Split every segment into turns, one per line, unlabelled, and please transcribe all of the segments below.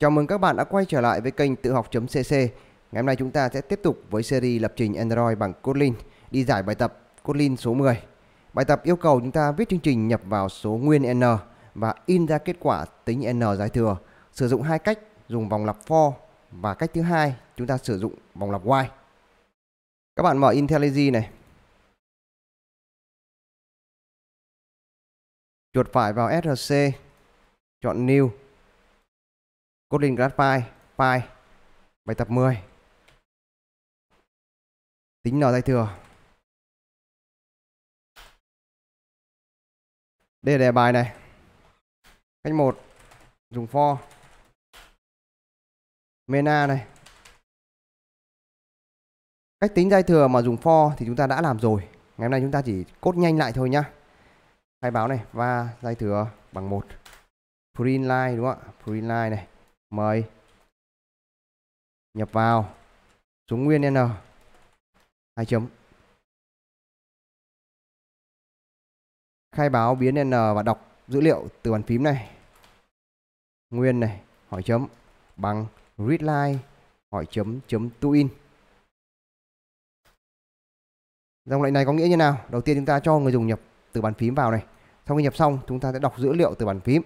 Chào mừng các bạn đã quay trở lại với kênh tự học.cc Ngày hôm nay chúng ta sẽ tiếp tục với series lập trình Android bằng Kotlin Đi giải bài tập Kotlin số 10 Bài tập yêu cầu chúng ta viết chương trình nhập vào số nguyên N Và in ra kết quả tính N giải thừa Sử dụng hai cách dùng vòng lặp for Và cách thứ hai chúng ta sử dụng vòng lặp while Các bạn mở IntelliJ này Chuột phải vào src Chọn New Kotlin Graphite, File, bài tập 10. Tính nở dây thừa. Đây là đề bài này. Cách 1 dùng for mena này. Cách tính dây thừa mà dùng for thì chúng ta đã làm rồi. Ngày hôm nay chúng ta chỉ cốt nhanh lại thôi nhá. Khai báo này và dây thừa bằng một print line đúng không ạ? Print line này mời nhập vào xuống nguyên n hai chấm khai báo biến n và đọc dữ liệu từ bàn phím này nguyên này hỏi chấm bằng readline hỏi chấm chấm to in dòng lệnh này có nghĩa như nào đầu tiên chúng ta cho người dùng nhập từ bàn phím vào này sau khi nhập xong chúng ta sẽ đọc dữ liệu từ bàn phím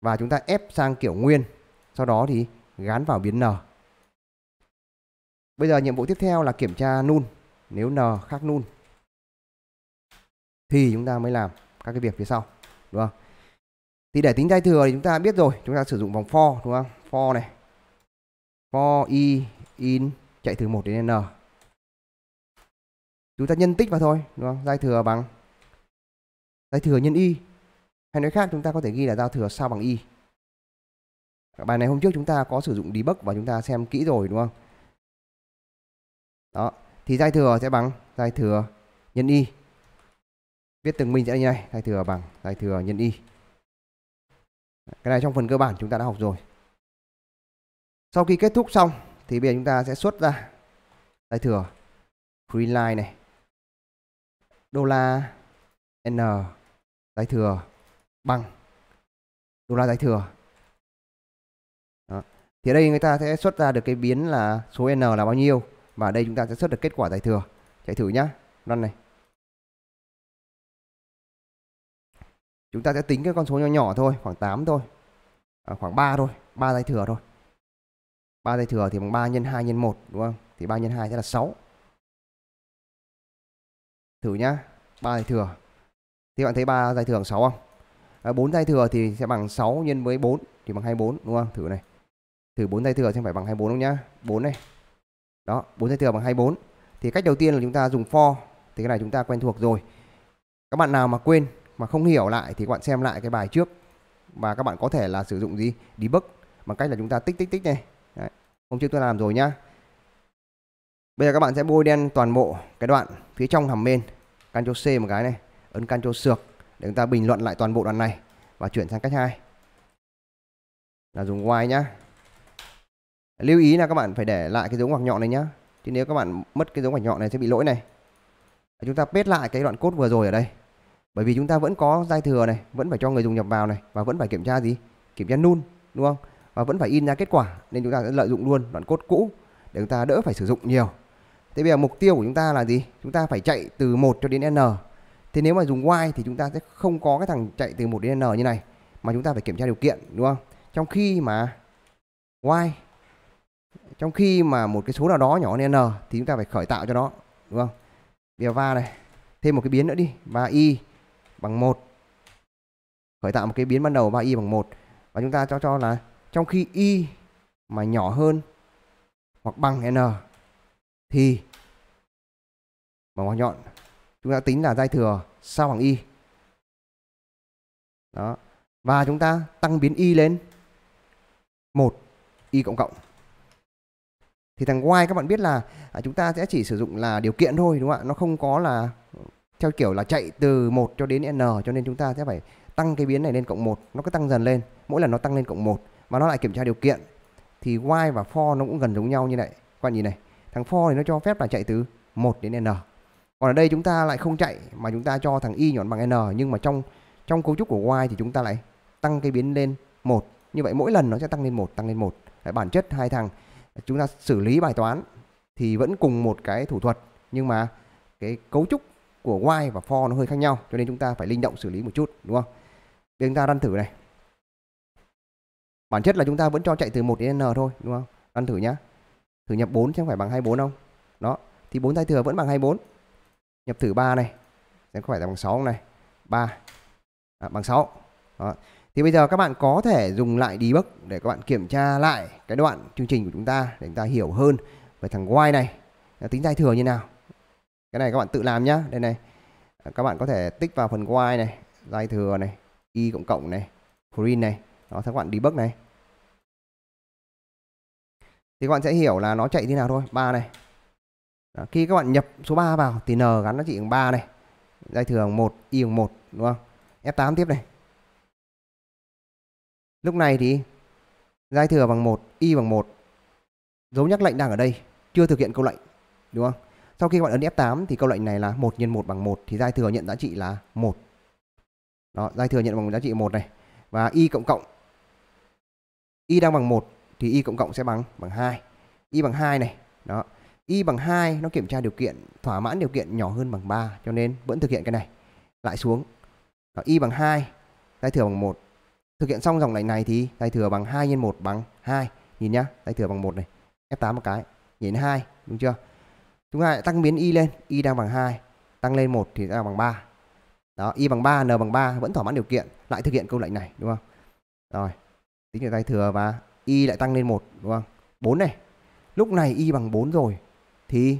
và chúng ta ép sang kiểu nguyên sau đó thì gán vào biến n. Bây giờ nhiệm vụ tiếp theo là kiểm tra nun. Nếu n khác nun thì chúng ta mới làm các cái việc phía sau, đúng không? Thì để tính tay thừa thì chúng ta biết rồi, chúng ta sử dụng vòng for đúng không? For này. For i in chạy từ 1 đến n. Chúng ta nhân tích vào thôi, đúng không? Giai thừa bằng giai thừa nhân y. Hay nói khác chúng ta có thể ghi là giao thừa sao bằng y bài này hôm trước chúng ta có sử dụng debug và chúng ta xem kỹ rồi đúng không đó thì dai thừa sẽ bằng dai thừa nhân y viết từng mình sẽ như này dai thừa bằng dai thừa nhân y cái này trong phần cơ bản chúng ta đã học rồi sau khi kết thúc xong thì bây giờ chúng ta sẽ xuất ra dai thừa green line này đô la n dai thừa bằng đô la dai thừa thì ở đây người ta sẽ xuất ra được cái biến là số n là bao nhiêu và ở đây chúng ta sẽ xuất được kết quả giải thừa chạy thử nhá run này chúng ta sẽ tính cái con số nhỏ nhỏ thôi khoảng 8 thôi à, khoảng 3 thôi 3 giải thừa thôi 3 giải thừa thì bằng 3 nhân 2 nhân 1 đúng không thì 3 nhân 2 sẽ là 6 thử nhá 3 giải thừa thì bạn thấy 3 giải thừa bằng 6 không à, 4 giải thừa thì sẽ bằng 6 nhân với 4 thì bằng 24 đúng không thử này thử 4 dây thừa xem phải bằng 24 không nhá 4 này đó 4 dây thừa bằng 24 thì cách đầu tiên là chúng ta dùng for thì cái này chúng ta quen thuộc rồi các bạn nào mà quên mà không hiểu lại thì các bạn xem lại cái bài trước và các bạn có thể là sử dụng gì debug bằng cách là chúng ta tích tích tích này Đấy. hôm trước tôi làm rồi nhá bây giờ các bạn sẽ bôi đen toàn bộ cái đoạn phía trong hầm main Ctrl C một cái này ấn Ctrl sược để chúng ta bình luận lại toàn bộ đoạn này và chuyển sang cách hai là dùng Y nhá lưu ý là các bạn phải để lại cái dấu ngoặc nhọn này nhá chứ nếu các bạn mất cái dấu ngoặc nhọn này sẽ bị lỗi này chúng ta paste lại cái đoạn code vừa rồi ở đây bởi vì chúng ta vẫn có dai thừa này vẫn phải cho người dùng nhập vào này và vẫn phải kiểm tra gì kiểm tra nun đúng không và vẫn phải in ra kết quả nên chúng ta sẽ lợi dụng luôn đoạn code cũ để chúng ta đỡ phải sử dụng nhiều thế bây giờ mục tiêu của chúng ta là gì chúng ta phải chạy từ 1 cho đến n thế nếu mà dùng while thì chúng ta sẽ không có cái thằng chạy từ 1 đến n như này mà chúng ta phải kiểm tra điều kiện đúng không trong khi mà while trong khi mà một cái số nào đó nhỏ hơn n thì chúng ta phải khởi tạo cho nó đúng không bây va này thêm một cái biến nữa đi va y bằng một khởi tạo một cái biến ban đầu va y bằng một và chúng ta cho cho là trong khi y mà nhỏ hơn hoặc bằng n thì bằng ngoặc nhọn chúng ta tính là dây thừa sao bằng y đó và chúng ta tăng biến y lên một y cộng cộng thì thằng while các bạn biết là à, chúng ta sẽ chỉ sử dụng là điều kiện thôi đúng không ạ nó không có là theo kiểu là chạy từ 1 cho đến n cho nên chúng ta sẽ phải tăng cái biến này lên cộng 1 nó cứ tăng dần lên mỗi lần nó tăng lên cộng 1 và nó lại kiểm tra điều kiện thì while và for nó cũng gần giống nhau như vậy các bạn nhìn này thằng for thì nó cho phép là chạy từ 1 đến n còn ở đây chúng ta lại không chạy mà chúng ta cho thằng y nhọn bằng n nhưng mà trong trong cấu trúc của while thì chúng ta lại tăng cái biến lên một như vậy mỗi lần nó sẽ tăng lên một tăng lên một bản chất hai thằng chúng ta xử lý bài toán thì vẫn cùng một cái thủ thuật nhưng mà cái cấu trúc của while và for nó hơi khác nhau cho nên chúng ta phải linh động xử lý một chút đúng không? Để chúng ta răn thử này. Bản chất là chúng ta vẫn cho chạy từ 1 đến n thôi đúng không? Răn thử nhá. Thử nhập 4 chẳng phải bằng 24 không? Đó, thì 4 thay thừa vẫn bằng 24. Nhập thử 3 này. sẽ có phải là bằng 6 không này. 3 à, bằng 6. Đó thì bây giờ các bạn có thể dùng lại debug để các bạn kiểm tra lại cái đoạn chương trình của chúng ta để chúng ta hiểu hơn về thằng while này nó tính giải thừa như nào cái này các bạn tự làm nhá đây này các bạn có thể tích vào phần while này giải thừa này y cộng cộng này green này đó các bạn debug này thì các bạn sẽ hiểu là nó chạy thế nào thôi ba này đó, khi các bạn nhập số 3 vào thì n gắn nó chỉ bằng 3 này giải thừa bằng 1 y bằng 1 đúng không F8 tiếp này Lúc này thì giai thừa bằng 1, y bằng 1. Dấu nhắc lệnh đang ở đây, chưa thực hiện câu lệnh, đúng không? Sau khi các bạn ấn F8 thì câu lệnh này là 1 x 1 bằng 1 thì giai thừa nhận giá trị là 1. Đó, giai thừa nhận bằng giá trị 1 này và y cộng cộng y đang bằng 1 thì y cộng cộng sẽ bằng bằng 2. Y bằng 2 này, đó. Y bằng 2 nó kiểm tra điều kiện thỏa mãn điều kiện nhỏ hơn bằng 3 cho nên vẫn thực hiện cái này. Lại xuống. Đó, y bằng 2, giai thừa bằng 1 Thực hiện xong dòng lệnh này thì tay thừa bằng 2 x 1 bằng 2. Nhìn nhá, tay thừa bằng 1 này. F8 một cái, nhảy đến 2, đúng chưa? Chúng ta lại tăng biến y lên, y đang bằng 2, tăng lên 1 thì ra bằng 3. Đó, y bằng 3, n bằng 3 vẫn thỏa mãn điều kiện, lại thực hiện câu lệnh này, đúng không? Rồi, tính được tay thừa và y lại tăng lên 1, đúng không? 4 này. Lúc này y bằng 4 rồi thì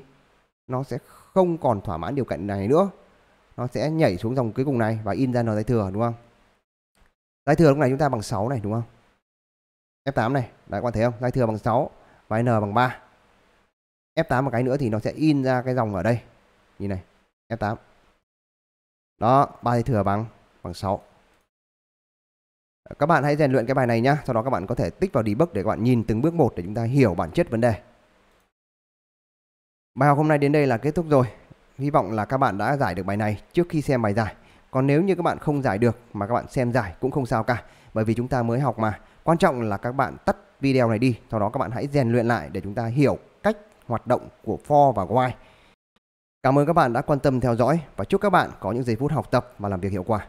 nó sẽ không còn thỏa mãn điều kiện này nữa. Nó sẽ nhảy xuống dòng cuối cùng này và in ra n tay thừa, đúng không? Dãy thừa lúc này chúng ta bằng 6 này đúng không? F8 này, đấy các bạn thấy không? Dãy thừa bằng 6 và N bằng 3. F8 một cái nữa thì nó sẽ in ra cái dòng ở đây. Nhìn này, F8. Đó, ba dây thừa bằng bằng 6. Các bạn hãy rèn luyện cái bài này nhá, sau đó các bạn có thể tích vào debug để các bạn nhìn từng bước một để chúng ta hiểu bản chất vấn đề. Bài học hôm nay đến đây là kết thúc rồi. Hy vọng là các bạn đã giải được bài này trước khi xem bài giải còn nếu như các bạn không giải được mà các bạn xem giải cũng không sao cả bởi vì chúng ta mới học mà quan trọng là các bạn tắt video này đi sau đó các bạn hãy rèn luyện lại để chúng ta hiểu cách hoạt động của for và while cảm ơn các bạn đã quan tâm theo dõi và chúc các bạn có những giây phút học tập và làm việc hiệu quả